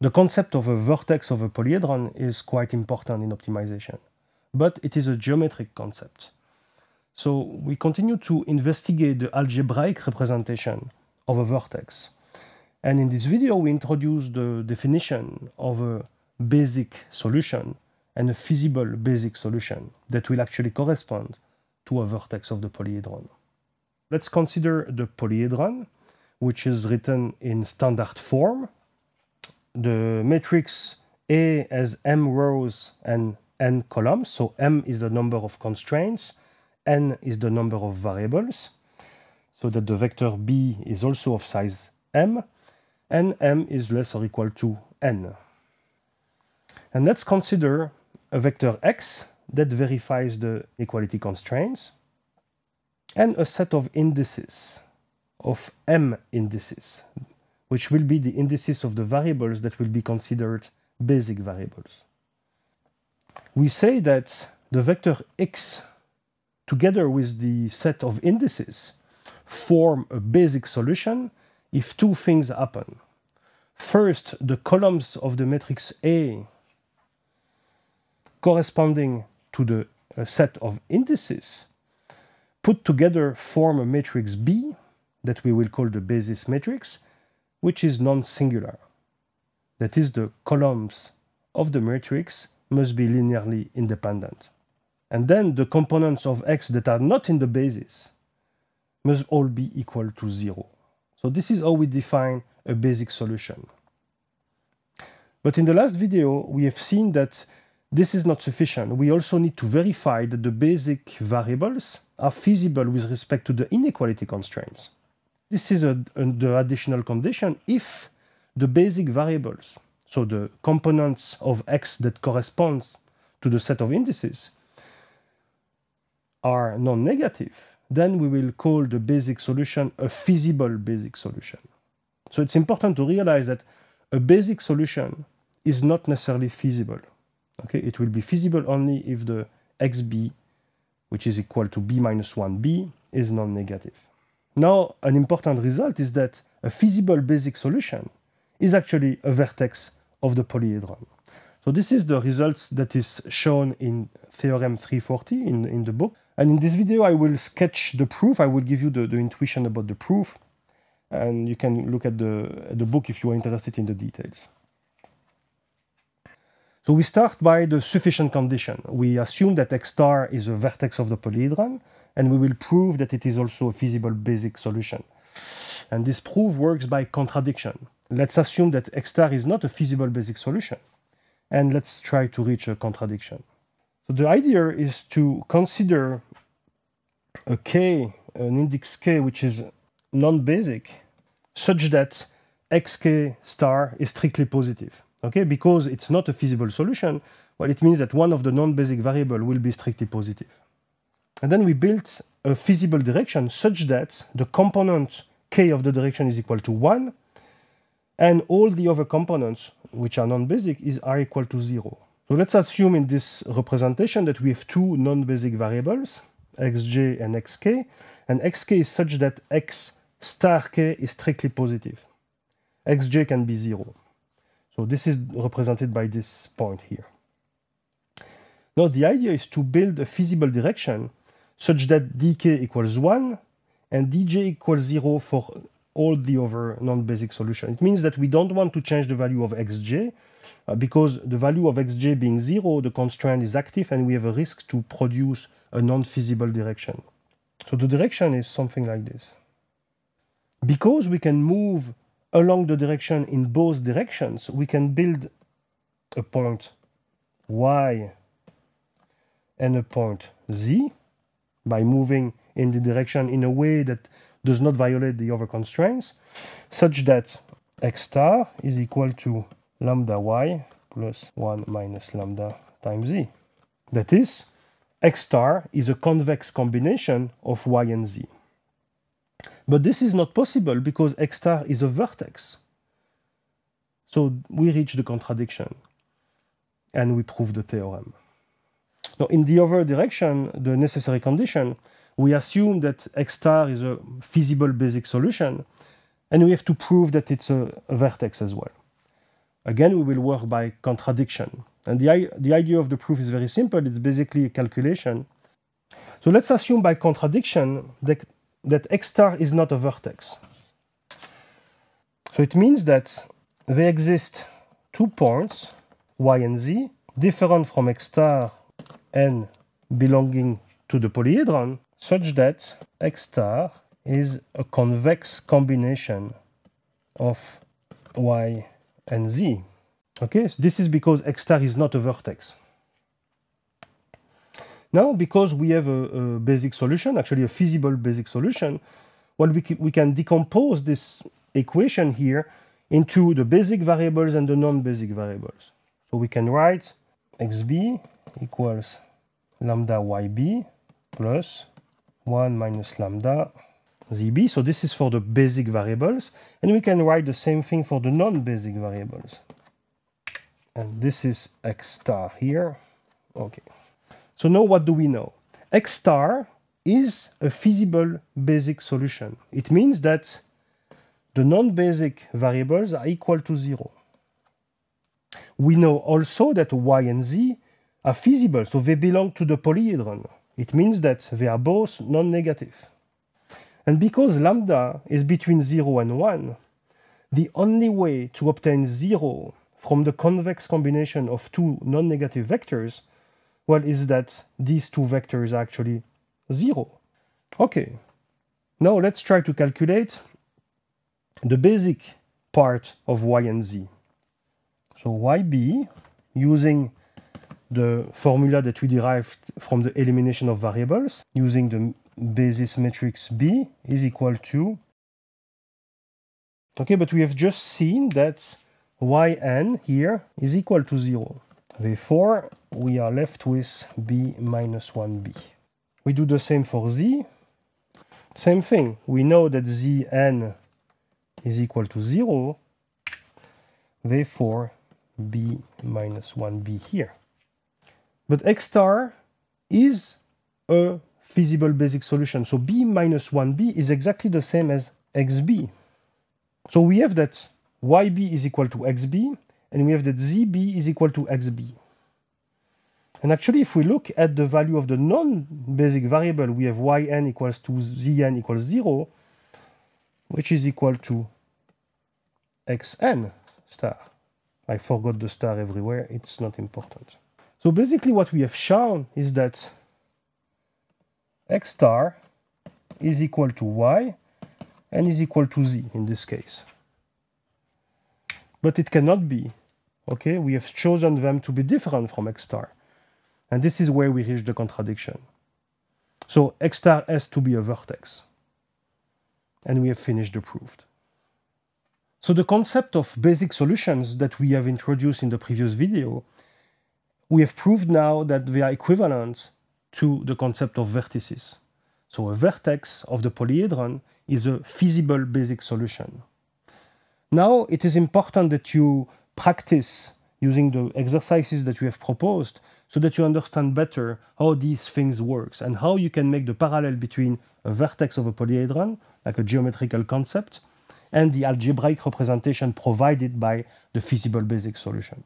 The concept of a vertex of a polyhedron is quite important in optimization, but it is a geometric concept. So we continue to investigate the algebraic representation of a vertex. And in this video, we introduce the definition of a basic solution and a feasible basic solution that will actually correspond to a vertex of the polyhedron. Let's consider the polyhedron, which is written in standard form the matrix A has m rows and n columns. So m is the number of constraints, n is the number of variables, so that the vector B is also of size m, and m is less or equal to n. And let's consider a vector x that verifies the equality constraints, and a set of indices, of m indices which will be the indices of the variables that will be considered basic variables. We say that the vector x, together with the set of indices, form a basic solution if two things happen. First, the columns of the matrix A corresponding to the uh, set of indices put together form a matrix B that we will call the basis matrix which is non-singular. That is, the columns of the matrix must be linearly independent. And then the components of x that are not in the basis must all be equal to zero. So this is how we define a basic solution. But in the last video, we have seen that this is not sufficient. We also need to verify that the basic variables are feasible with respect to the inequality constraints. This is a, a, the additional condition if the basic variables, so the components of x that corresponds to the set of indices, are non-negative, then we will call the basic solution a feasible basic solution. So it's important to realize that a basic solution is not necessarily feasible. Okay, it will be feasible only if the xb, which is equal to b minus 1b, is non-negative. Now, an important result is that a feasible basic solution is actually a vertex of the polyhedron. So this is the results that is shown in Theorem 340 in, in the book. And in this video, I will sketch the proof. I will give you the, the intuition about the proof. And you can look at the, at the book if you are interested in the details. So we start by the sufficient condition. We assume that X star is a vertex of the polyhedron and we will prove that it is also a feasible basic solution. And this proof works by contradiction. Let's assume that x star is not a feasible basic solution, and let's try to reach a contradiction. So the idea is to consider a k, an index k, which is non-basic, such that xk star is strictly positive. Okay, because it's not a feasible solution, well, it means that one of the non-basic variable will be strictly positive. And then we built a feasible direction such that the component k of the direction is equal to 1, and all the other components, which are non-basic, is are equal to 0. So let's assume in this representation that we have two non-basic variables, xj and xk, and xk is such that x star k is strictly positive. xj can be 0. So this is represented by this point here. Now the idea is to build a feasible direction such that dk equals 1 and dj equals 0 for all the other non-basic solution. It means that we don't want to change the value of xj uh, because the value of xj being 0, the constraint is active and we have a risk to produce a non-feasible direction. So the direction is something like this. Because we can move along the direction in both directions, we can build a point y and a point z by moving in the direction in a way that does not violate the other constraints, such that x star is equal to lambda y plus 1 minus lambda times z. That is, x star is a convex combination of y and z. But this is not possible because x star is a vertex. So we reach the contradiction and we prove the theorem. Now, in the other direction, the necessary condition, we assume that X star is a feasible basic solution, and we have to prove that it's a, vertex as well. Again, we will work by contradiction. And the, the idea of the proof is very simple. It's basically a calculation. So let's assume by contradiction that, that X star is not a vertex. So it means that there exist two points, y and z, different from x star n belonging to the polyhedron such that x star is a convex combination of y and z. Okay, so this is because x star is not a vertex. Now, because we have a, a basic solution, actually a feasible basic solution, well, we, we can decompose this equation here into the basic variables and the non-basic variables. So we can write xb equals lambda yb plus 1 minus lambda zb. So this is for the basic variables. And we can write the same thing for the non-basic variables. And this is x star here. Okay. So now what do we know? x star is a feasible basic solution. It means that the non-basic variables are equal to zero. We know also that y and z are feasible, so they belong to the polyhedron. It means that they are both non-negative. And because lambda is between 0 and 1, the only way to obtain 0 from the convex combination of two non-negative vectors, well, is that these two vectors are actually 0. Okay, now let's try to calculate the basic part of y and z. So yb, using the formula that we derived from the elimination of variables using the basis matrix B is equal to. Okay, but we have just seen that yn here is equal to 0. Therefore, we are left with b minus 1b. We do the same for z. Same thing, we know that zn is equal to 0. Therefore, b minus 1b here. But XStar is a feasible basic solution. So B minus 1B is exactly the same as XB. So we have that YB is equal to XB, and we have that ZB is equal to XB. And actually, if we look at the value of the non-basic variable, we have yn equals to zn equals 0, which is equal to xn star. I forgot the star everywhere, it's not important. So basically what we have shown is that x star is equal to y and is equal to z in this case. But it cannot be. Okay, we have chosen them to be different from x star. And this is where we reach the contradiction. So x star has to be a vertex. And we have finished the proof. So the concept of basic solutions that we have introduced in the previous video we have proved now that they are equivalent to the concept of vertices. So a vertex of the polyhedron is a feasible basic solution. Now it is important that you practice using the exercises that we have proposed so that you understand better how these things works and how you can make the parallel between a vertex of a polyhedron, like a geometrical concept, and the algebraic representation provided by the feasible basic solution.